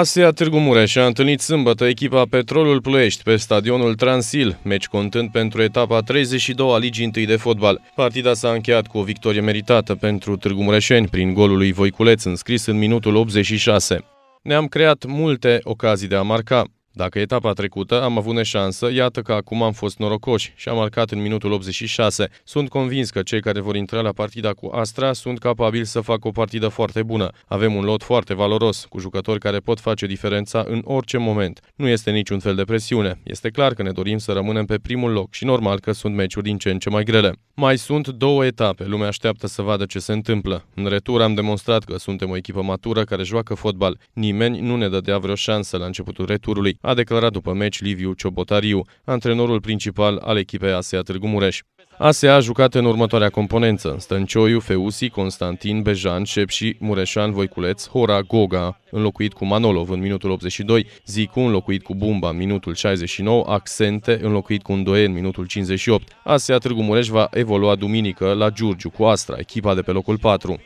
Asia Târgu Mureș a întâlnit sâmbătă echipa Petrolul Ploiești pe stadionul Transil, meci contând pentru etapa 32 a Ligii 1 de fotbal. Partida s-a încheiat cu o victorie meritată pentru Târgu Mureșeni prin golul lui Voiculeț înscris în minutul 86. Ne-am creat multe ocazii de a marca. Dacă etapa trecută am avut neșansă, iată că acum am fost norocoși și am marcat în minutul 86. Sunt convins că cei care vor intra la partida cu Astra sunt capabili să facă o partidă foarte bună. Avem un lot foarte valoros, cu jucători care pot face diferența în orice moment. Nu este niciun fel de presiune. Este clar că ne dorim să rămânem pe primul loc și normal că sunt meciuri din ce în ce mai grele. Mai sunt două etape. Lumea așteaptă să vadă ce se întâmplă. În retur am demonstrat că suntem o echipă matură care joacă fotbal. Nimeni nu ne dădea vreo șansă la începutul returului a declarat după meci Liviu Ciobotariu, antrenorul principal al echipei ASEA Târgu Mureș. ASEA a jucat în următoarea componență. Stăncioiu, Feusi, Constantin, Bejan, Șepși, Mureșan, Voiculeț, Hora, Goga, înlocuit cu Manolov în minutul 82, Zicu înlocuit cu Bumba în minutul 69, Accente înlocuit cu Ndoie în minutul 58. ASEA Târgu Mureș va evolua duminică la Giurgiu cu Astra, echipa de pe locul 4.